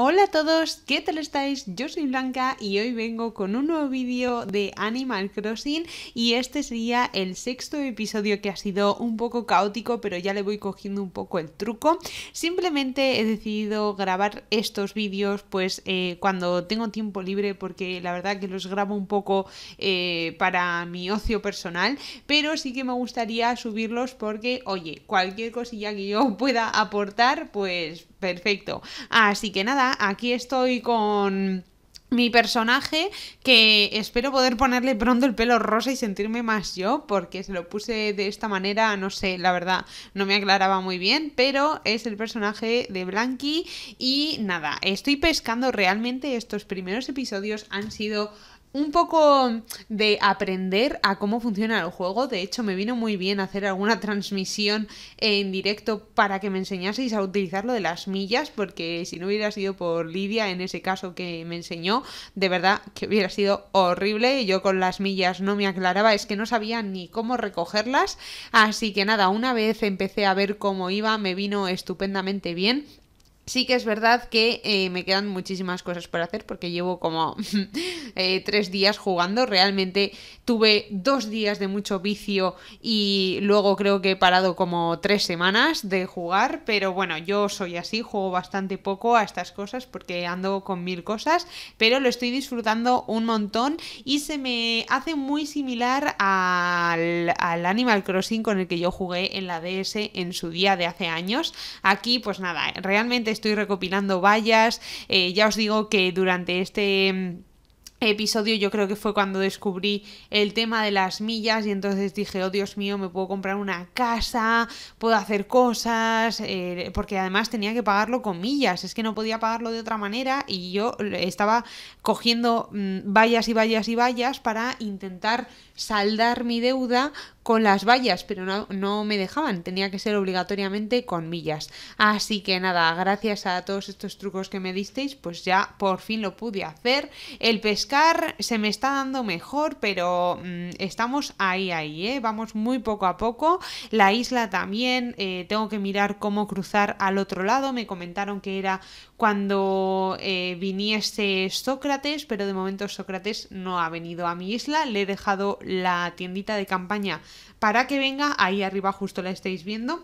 Hola a todos, ¿qué tal estáis? Yo soy Blanca y hoy vengo con un nuevo vídeo de Animal Crossing y este sería el sexto episodio que ha sido un poco caótico pero ya le voy cogiendo un poco el truco. Simplemente he decidido grabar estos vídeos pues eh, cuando tengo tiempo libre porque la verdad que los grabo un poco eh, para mi ocio personal pero sí que me gustaría subirlos porque oye cualquier cosilla que yo pueda aportar pues Perfecto. Así que nada, aquí estoy con mi personaje que espero poder ponerle pronto el pelo rosa y sentirme más yo porque se lo puse de esta manera no sé la verdad no me aclaraba muy bien pero es el personaje de Blanqui y nada estoy pescando realmente estos primeros episodios han sido un poco de aprender a cómo funciona el juego. De hecho, me vino muy bien hacer alguna transmisión en directo para que me enseñaseis a utilizar lo de las millas, porque si no hubiera sido por Lidia en ese caso que me enseñó, de verdad que hubiera sido horrible. Yo con las millas no me aclaraba, es que no sabía ni cómo recogerlas. Así que nada, una vez empecé a ver cómo iba, me vino estupendamente bien. Sí que es verdad que eh, me quedan muchísimas cosas por hacer porque llevo como eh, tres días jugando. Realmente tuve dos días de mucho vicio y luego creo que he parado como tres semanas de jugar. Pero bueno, yo soy así, juego bastante poco a estas cosas porque ando con mil cosas. Pero lo estoy disfrutando un montón y se me hace muy similar al, al Animal Crossing con el que yo jugué en la DS en su día de hace años. Aquí pues nada, realmente estoy recopilando vallas, eh, ya os digo que durante este episodio yo creo que fue cuando descubrí el tema de las millas y entonces dije, oh Dios mío, me puedo comprar una casa, puedo hacer cosas, eh, porque además tenía que pagarlo con millas, es que no podía pagarlo de otra manera y yo estaba cogiendo mm, vallas y vallas y vallas para intentar saldar mi deuda con las vallas, pero no, no, me dejaban, tenía que ser obligatoriamente con millas. Así que nada, gracias a todos estos trucos que me disteis, pues ya por fin lo pude hacer. El pescado se me está dando mejor, pero mm, estamos ahí, ahí, ¿eh? vamos muy poco a poco. La isla también, eh, tengo que mirar cómo cruzar al otro lado. Me comentaron que era cuando eh, viniese Sócrates, pero de momento Sócrates no ha venido a mi isla. Le he dejado la tiendita de campaña para que venga, ahí arriba justo la estáis viendo.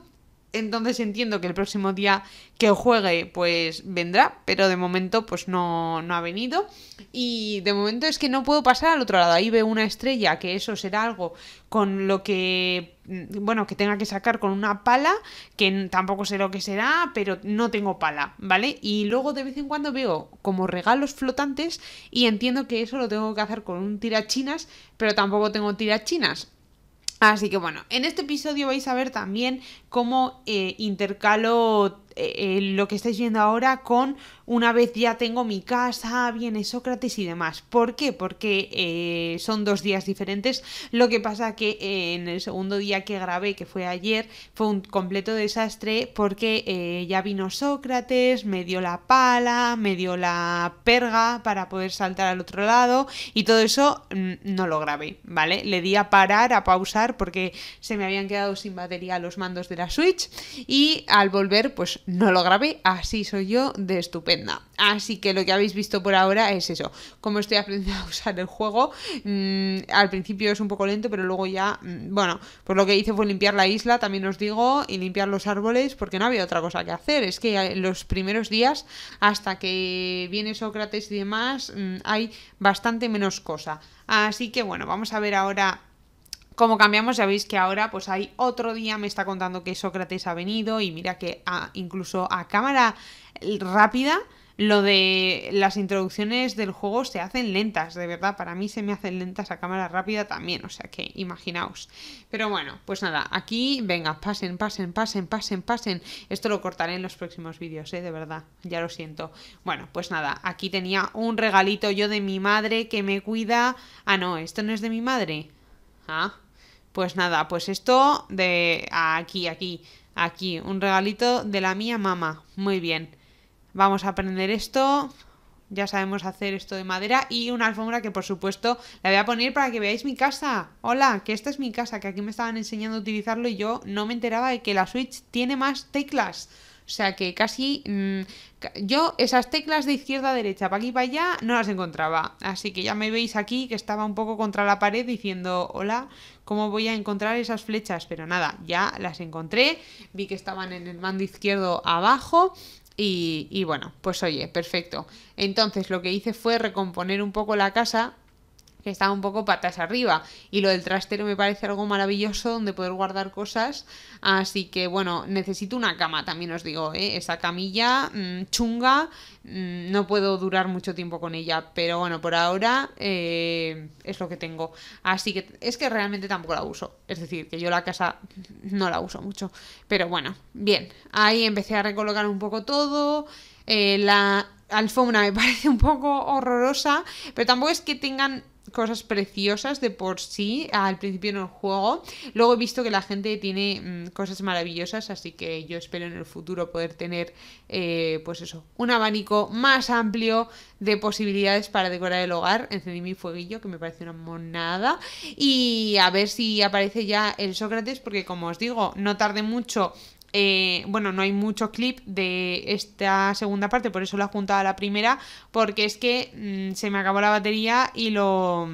Entonces entiendo que el próximo día que juegue pues vendrá, pero de momento pues no, no ha venido. Y de momento es que no puedo pasar al otro lado. Ahí veo una estrella, que eso será algo con lo que, mm, bueno, que tenga que sacar con una pala, que tampoco sé lo que será, pero no tengo pala, ¿vale? Y luego de vez en cuando veo como regalos flotantes y entiendo que eso lo tengo que hacer con un tirachinas, pero tampoco tengo tirachinas. Así que bueno, en este episodio vais a ver también cómo eh, intercalo eh, eh, lo que estáis viendo ahora con una vez ya tengo mi casa, viene Sócrates y demás. ¿Por qué? Porque son dos días diferentes. Lo que pasa que en el segundo día que grabé, que fue ayer, fue un completo desastre porque ya vino Sócrates, me dio la pala, me dio la perga para poder saltar al otro lado y todo eso mm, no lo grabé, ¿vale? Le di a parar, a pausar porque se me habían quedado sin batería los mandos de la Switch y al volver pues no lo grabé, así soy yo de estupenda. Así que lo que habéis visto por ahora es eso, como estoy aprendiendo a usar el juego, mm, al principio es un poco lento pero luego ya, mm, bueno, pues lo que hice fue limpiar la isla, también os digo, y limpiar los árboles porque no había otra cosa que hacer, es que eh, los primeros días hasta que viene Sócrates y demás mm, hay bastante menos cosa. Así que bueno, vamos a ver ahora como cambiamos, ya veis que ahora pues hay otro día, me está contando que Sócrates ha venido y mira que ah, incluso a cámara rápida lo de las introducciones del juego se hacen lentas, de verdad, para mí se me hacen lentas a cámara rápida también, o sea que imaginaos. Pero bueno, pues nada, aquí, venga, pasen, pasen, pasen, pasen, pasen. Esto lo cortaré en los próximos vídeos, ¿eh? de verdad, ya lo siento. Bueno, pues nada, aquí tenía un regalito yo de mi madre que me cuida... Ah, no, esto no es de mi madre. Ah, pues nada, pues esto de aquí, aquí, aquí. Un regalito de la mía mamá. Muy bien. Vamos a aprender esto. Ya sabemos hacer esto de madera. Y una alfombra que por supuesto la voy a poner para que veáis mi casa. Hola, que esta es mi casa. Que aquí me estaban enseñando a utilizarlo y yo no me enteraba de que la Switch tiene más teclas. O sea que casi mm, yo esas teclas de izquierda a derecha, para aquí para allá, no las encontraba. Así que ya me veis aquí que estaba un poco contra la pared diciendo, hola, ¿cómo voy a encontrar esas flechas? Pero nada, ya las encontré, vi que estaban en el mando izquierdo abajo. Y, y bueno, pues oye, perfecto. Entonces lo que hice fue recomponer un poco la casa que está un poco patas arriba. Y lo del trastero me parece algo maravilloso donde poder guardar cosas. Así que bueno, necesito una cama, también os digo, ¿eh? esa camilla mm, chunga, mm, no puedo durar mucho tiempo con ella, pero bueno, por ahora eh, es lo que tengo. Así que es que realmente tampoco la uso. Es decir, que yo la casa no la uso mucho. Pero bueno, bien, ahí empecé a recolocar un poco todo. Eh, la alfombra me parece un poco horrorosa, pero tampoco es que tengan cosas preciosas de por sí al principio en el juego. Luego he visto que la gente tiene mm, cosas maravillosas, así que yo espero en el futuro poder tener, eh, pues eso, un abanico más amplio de posibilidades para decorar el hogar. Encendí mi fueguillo, que me parece una monada. Y a ver si aparece ya el Sócrates, porque como os digo, no tarde mucho eh, bueno, no hay mucho clip de esta segunda parte, por eso la he juntado a la primera, porque es que mm, se me acabó la batería y lo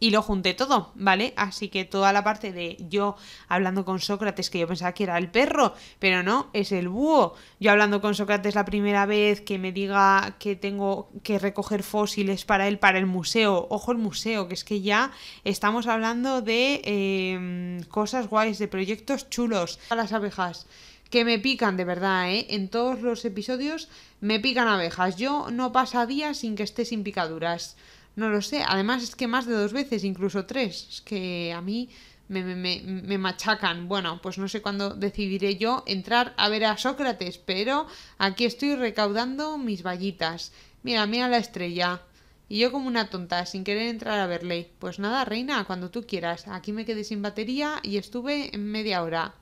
y lo junté todo, ¿vale? Así que toda la parte de yo hablando con Sócrates, que yo pensaba que era el perro, pero no, es el búho. Yo hablando con Sócrates la primera vez que me diga que tengo que recoger fósiles para él, para el museo, ojo el museo, que es que ya estamos hablando de em, cosas guays, de proyectos chulos. las abejas que me pican de verdad, ¿eh? En todos los episodios me pican abejas. Yo no pasa día sin que esté sin picaduras. No lo sé. Además es que más de dos veces, incluso tres. Es que a mí me, me, me machacan. Bueno, pues no sé cuándo decidiré yo entrar a ver a Sócrates, pero aquí estoy recaudando mis vallitas. Mira, mira la estrella. Y yo como una tonta, sin querer entrar a verle. Pues nada, reina, cuando tú quieras. Aquí me quedé sin batería y estuve en media hora.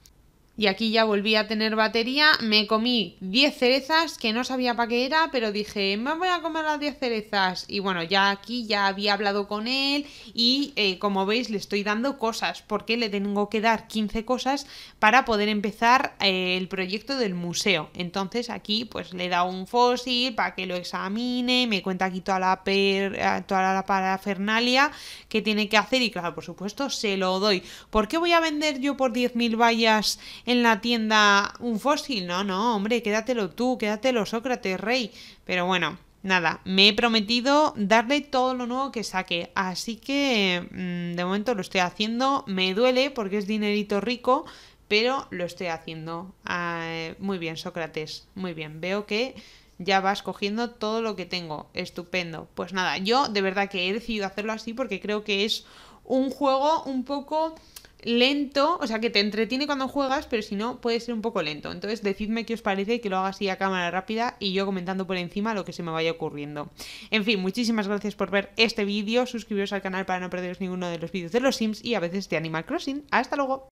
Y aquí ya volví a tener batería. Me comí 10 cerezas que no sabía para qué era, pero dije, me voy a comer las 10 cerezas. Y bueno, ya aquí ya había hablado con él y eh, como veis le estoy dando cosas, porque le tengo que dar 15 cosas para poder empezar eh, el proyecto del museo. Entonces aquí pues le he dado un fósil para que lo examine, me cuenta aquí toda la, eh, toda la parafernalia que tiene que hacer y claro, por supuesto, se lo doy. ¿Por qué voy a vender yo por 10.000 vallas? en la tienda un fósil. No, no, hombre, quédatelo tú, quédatelo Sócrates, rey. Pero bueno, nada, me he prometido darle todo lo nuevo que saque. Así que mm, de momento lo estoy haciendo. Me duele porque es dinerito rico, pero lo estoy haciendo. Ah, eh, muy bien, Sócrates, muy bien. Veo que ya vas cogiendo todo lo que tengo. Estupendo. Pues nada, yo de verdad que he decidido hacerlo así porque creo que es un juego un poco lento, o sea, que te entretiene cuando juegas, pero si no, puede ser un poco lento. Entonces, decidme qué os parece y que lo haga así a cámara rápida y yo comentando por encima lo que se me vaya ocurriendo. En fin, muchísimas gracias por ver este vídeo, suscribiros al canal para no perderos ninguno de los vídeos de los Sims y a veces de Animal Crossing. ¡Hasta luego!